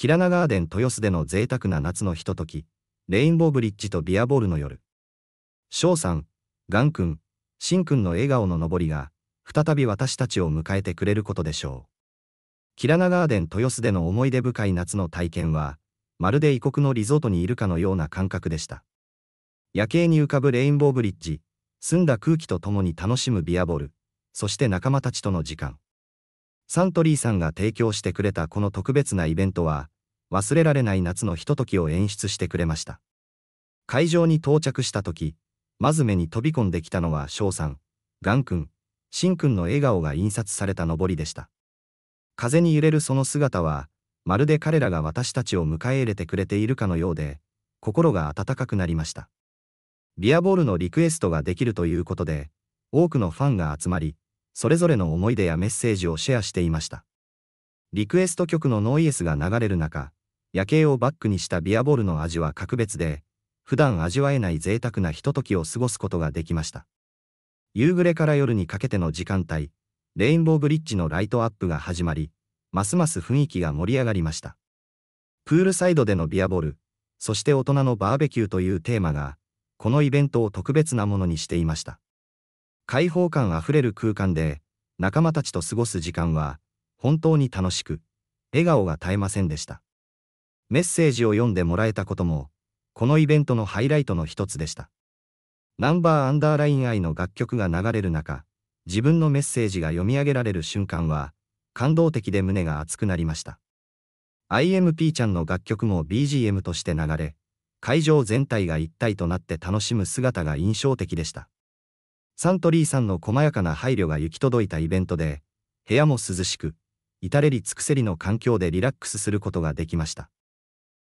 キラナガーデン豊洲での贅沢な夏のひととき、レインボーブリッジとビアボールの夜。翔さん、ガン君、シン君の笑顔のぼりが、再び私たちを迎えてくれることでしょう。キラナガーデン豊洲での思い出深い夏の体験は、まるで異国のリゾートにいるかのような感覚でした。夜景に浮かぶレインボーブリッジ、澄んだ空気とともに楽しむビアボール、そして仲間たちとの時間。サントリーさんが提供してくれたこの特別なイベントは、忘れられない夏のひとときを演出してくれました。会場に到着した時、まず目に飛び込んできたのは翔さん、ガン君、シン君の笑顔が印刷されたのぼりでした。風に揺れるその姿は、まるで彼らが私たちを迎え入れてくれているかのようで、心が温かくなりました。ビアボールのリクエストができるということで、多くのファンが集まり、それぞれの思い出やメッセージをシェアしていました。リクエスト曲のノイエスが流れる中、夜景をバックにしたビアボールの味は格別で、普段味わえない贅沢なひとときを過ごすことができました。夕暮れから夜にかけての時間帯、レインボーブリッジのライトアップが始まり、ますます雰囲気が盛り上がりました。プールサイドでのビアボール、そして大人のバーベキューというテーマが、このイベントを特別なものにしていました。開放感あふれる空間で仲間たちと過ごす時間は本当に楽しく笑顔が絶えませんでしたメッセージを読んでもらえたこともこのイベントのハイライトの一つでしたナンバーアンダーライン愛の楽曲が流れる中自分のメッセージが読み上げられる瞬間は感動的で胸が熱くなりました IMP ちゃんの楽曲も BGM として流れ会場全体が一体となって楽しむ姿が印象的でしたサントリーさんの細やかな配慮が行き届いたイベントで、部屋も涼しく、至れり尽くせりの環境でリラックスすることができました。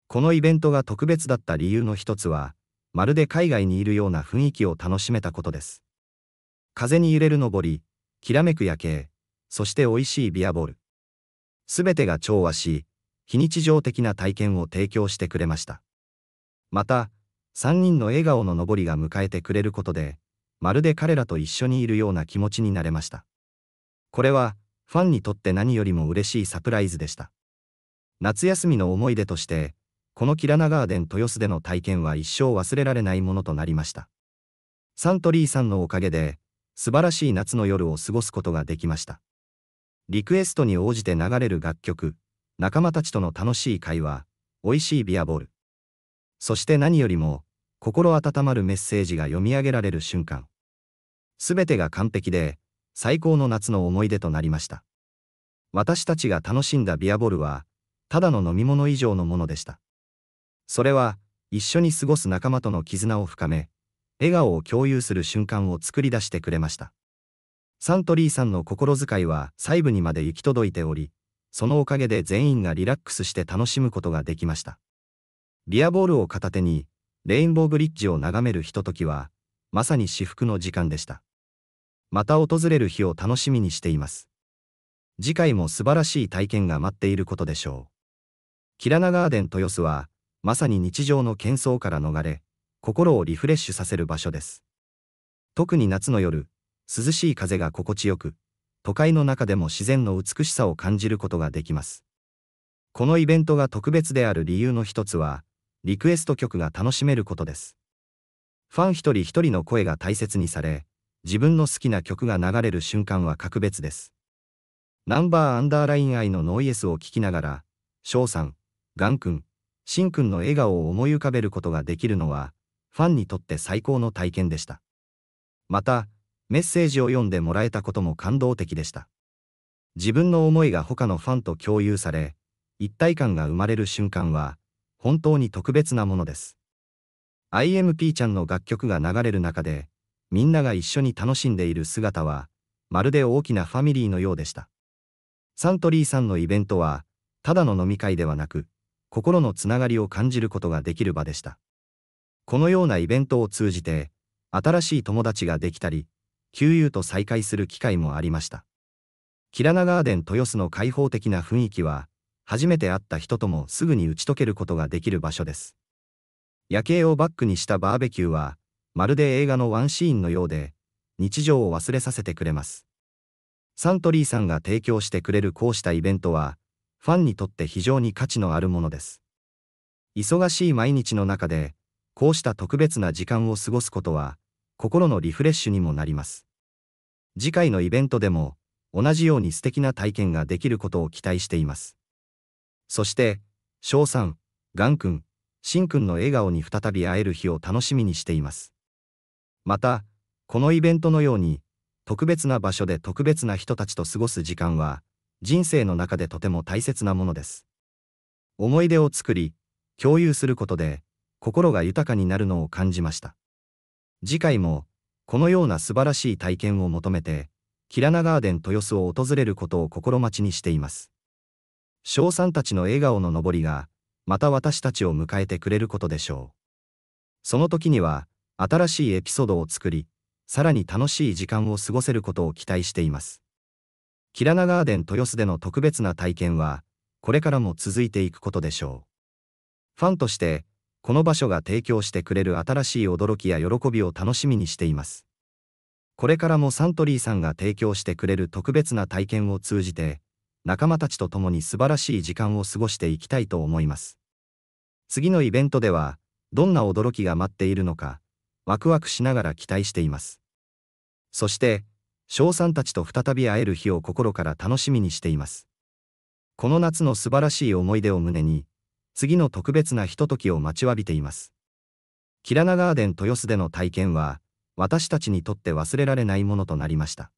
このイベントが特別だった理由の一つは、まるで海外にいるような雰囲気を楽しめたことです。風に揺れる登り、きらめく夜景、そして美味しいビアボール。すべてが調和し、非日常的な体験を提供してくれました。また、3人の笑顔の登りが迎えてくれることで、まるで彼らと一緒にいるような気持ちになれました。これは、ファンにとって何よりも嬉しいサプライズでした。夏休みの思い出として、このキラナガーデン豊洲での体験は一生忘れられないものとなりました。サントリーさんのおかげで、素晴らしい夏の夜を過ごすことができました。リクエストに応じて流れる楽曲、仲間たちとの楽しい会話、美味しいビアボール。そして何よりも、心温まるメッセージが読み上げられる瞬間。すべてが完璧で、最高の夏の思い出となりました。私たちが楽しんだビアボールは、ただの飲み物以上のものでした。それは、一緒に過ごす仲間との絆を深め、笑顔を共有する瞬間を作り出してくれました。サントリーさんの心遣いは細部にまで行き届いており、そのおかげで全員がリラックスして楽しむことができました。ビアボールを片手に、レインボーブリッジを眺めるひとときは、まさに至福の時間でした。また訪れる日を楽しみにしています。次回も素晴らしい体験が待っていることでしょう。キラナガーデン豊洲は、まさに日常の喧騒から逃れ、心をリフレッシュさせる場所です。特に夏の夜、涼しい風が心地よく、都会の中でも自然の美しさを感じることができます。このイベントが特別である理由の一つは、リクエスト曲が楽しめることです。ファン一人一人の声が大切にされ、自分の好きな曲が流れる瞬間は格別です。ナンバーアンダーライン愛のノイエスを聴きながら、翔さん、ガン君、シン君の笑顔を思い浮かべることができるのは、ファンにとって最高の体験でした。また、メッセージを読んでもらえたことも感動的でした。自分の思いが他のファンと共有され、一体感が生まれる瞬間は、本当に特別なものです。IMP ちゃんの楽曲が流れる中で、みんなが一緒に楽しんでいる姿は、まるで大きなファミリーのようでした。サントリーさんのイベントは、ただの飲み会ではなく、心のつながりを感じることができる場でした。このようなイベントを通じて、新しい友達ができたり、旧友と再会する機会もありました。キラナガーデン豊洲の開放的な雰囲気は、初めて会った人ともすぐに打ち解けることができる場所です。夜景をバックにしたバーベキューは、まるで映画のワンシーンのようで、日常を忘れさせてくれます。サントリーさんが提供してくれるこうしたイベントは、ファンにとって非常に価値のあるものです。忙しい毎日の中で、こうした特別な時間を過ごすことは、心のリフレッシュにもなります。次回のイベントでも、同じように素敵な体験ができることを期待しています。そして、翔さん、ガン君、シン君の笑顔に再び会える日を楽しみにしています。また、このイベントのように、特別な場所で特別な人たちと過ごす時間は、人生の中でとても大切なものです。思い出を作り、共有することで、心が豊かになるのを感じました。次回も、このような素晴らしい体験を求めて、キラナガーデン豊洲を訪れることを心待ちにしています。翔さんたちの笑顔ののぼりが、また私たちを迎えてくれることでしょう。その時には、新しいエピソードを作り、さらに楽しい時間を過ごせることを期待しています。キラナガーデン豊洲での特別な体験は、これからも続いていくことでしょう。ファンとして、この場所が提供してくれる新しい驚きや喜びを楽しみにしています。これからもサントリーさんが提供してくれる特別な体験を通じて、仲間たちと共に素晴らしい時間を過ごしていきたいと思います。次のイベントでは、どんな驚きが待っているのか、ワクワクしながら期待しています。そして、翔さんたちと再び会える日を心から楽しみにしています。この夏の素晴らしい思い出を胸に、次の特別なひとときを待ちわびています。キラナガーデン豊洲での体験は、私たちにとって忘れられないものとなりました。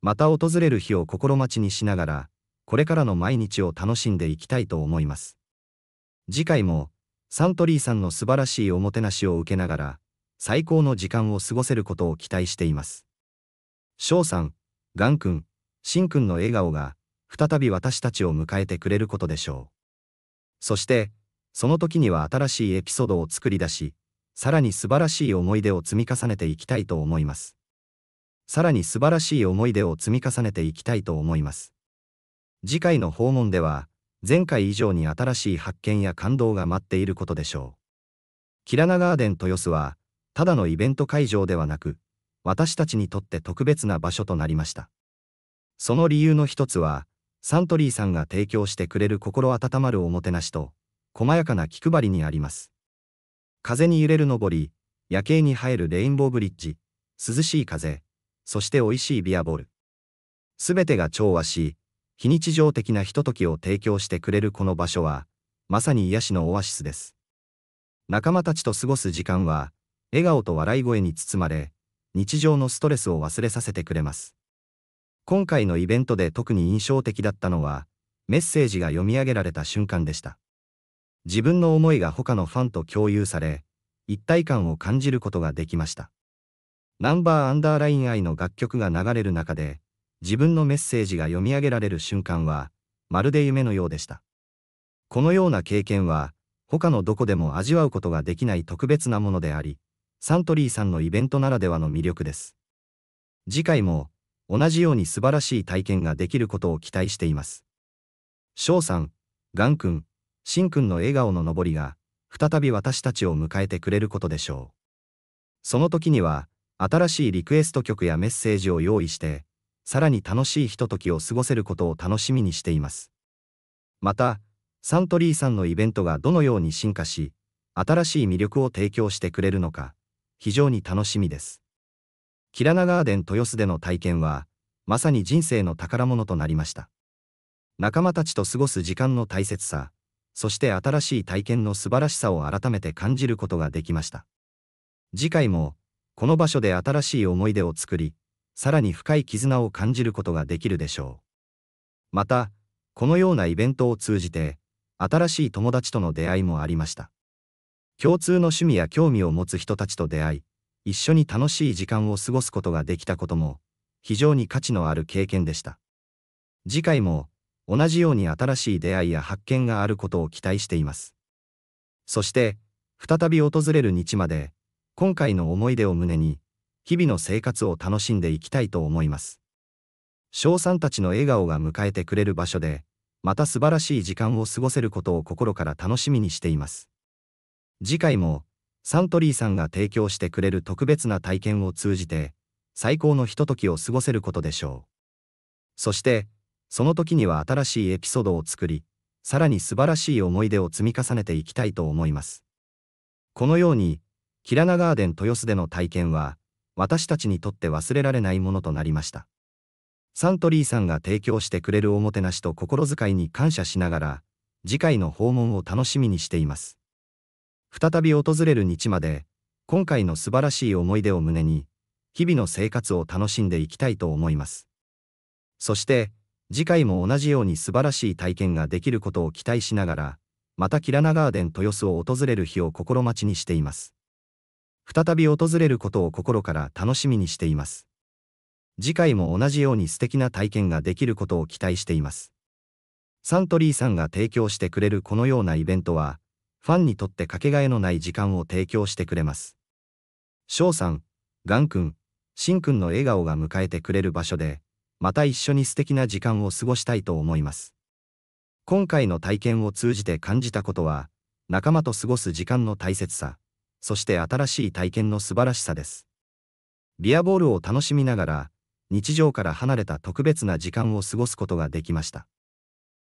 また訪れる日を心待ちにしながら、これからの毎日を楽しんでいきたいと思います。次回も、サントリーさんの素晴らしいおもてなしを受けながら、最高の時間を過ごせることを期待しています。翔さん、ガン君、シン君の笑顔が、再び私たちを迎えてくれることでしょう。そして、その時には新しいエピソードを作り出し、さらに素晴らしい思い出を積み重ねていきたいと思います。さらに素晴らしい思い出を積み重ねていきたいと思います。次回の訪問では、前回以上に新しい発見や感動が待っていることでしょう。キラナガーデン豊洲は、ただのイベント会場ではなく、私たちにとって特別な場所となりました。その理由の一つは、サントリーさんが提供してくれる心温まるおもてなしと、細やかな気配りにあります。風に揺れるのぼり、夜景に映えるレインボーブリッジ、涼しい風、そして美味しいビアボール。すべてが調和し、非日常的なひとときを提供してくれるこの場所は、まさに癒しのオアシスです。仲間たちと過ごす時間は、笑顔と笑い声に包まれ、日常のストレスを忘れさせてくれます。今回のイベントで特に印象的だったのは、メッセージが読み上げられた瞬間でした。自分の思いが他のファンと共有され、一体感を感じることができました。ナンバーアンダーライン愛の楽曲が流れる中で、自分のメッセージが読み上げられる瞬間は、まるで夢のようでした。このような経験は、他のどこでも味わうことができない特別なものであり、サントリーさんのイベントならではの魅力です。次回も同じように素晴らしい体験ができることを期待しています。翔さん、ガン君、シン君の笑顔ののぼりが再び私たちを迎えてくれることでしょう。その時には新しいリクエスト曲やメッセージを用意してさらに楽しいひとときを過ごせることを楽しみにしています。また、サントリーさんのイベントがどのように進化し、新しい魅力を提供してくれるのか、非常に楽しみです。キラナガーデン豊洲での体験は、まさに人生の宝物となりました。仲間たちと過ごす時間の大切さ、そして新しい体験の素晴らしさを改めて感じることができました。次回も、この場所で新しい思い出を作り、さらに深い絆を感じることができるでしょう。また、このようなイベントを通じて、新しい友達との出会いもありました。共通の趣味や興味を持つ人たちと出会い、一緒に楽しい時間を過ごすことができたことも、非常に価値のある経験でした。次回も、同じように新しい出会いや発見があることを期待しています。そして、再び訪れる日まで、今回の思い出を胸に、日々の生活を楽しんでいきたいと思います。翔さんたちの笑顔が迎えてくれる場所で、また素晴らしい時間を過ごせることを心から楽しみにしています。次回もサントリーさんが提供してくれる特別な体験を通じて最高のひとときを過ごせることでしょうそしてその時には新しいエピソードを作りさらに素晴らしい思い出を積み重ねていきたいと思いますこのようにキラナガーデン豊洲での体験は私たちにとって忘れられないものとなりましたサントリーさんが提供してくれるおもてなしと心遣いに感謝しながら次回の訪問を楽しみにしています再び訪れる日まで、今回の素晴らしい思い出を胸に、日々の生活を楽しんでいきたいと思います。そして、次回も同じように素晴らしい体験ができることを期待しながら、またキラナガーデン豊洲を訪れる日を心待ちにしています。再び訪れることを心から楽しみにしています。次回も同じように素敵な体験ができることを期待しています。サントリーさんが提供してくれるこのようなイベントは、ファンにとってかけがえのない時間を提供してくれます。翔さん、ガン君、シン君の笑顔が迎えてくれる場所で、また一緒に素敵な時間を過ごしたいと思います。今回の体験を通じて感じたことは、仲間と過ごす時間の大切さ、そして新しい体験の素晴らしさです。ビアボールを楽しみながら、日常から離れた特別な時間を過ごすことができました。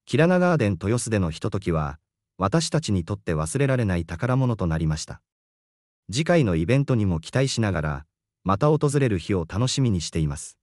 キラナガーデン豊洲でのひとときは、私たちにとって忘れられない宝物となりました。次回のイベントにも期待しながら、また訪れる日を楽しみにしています。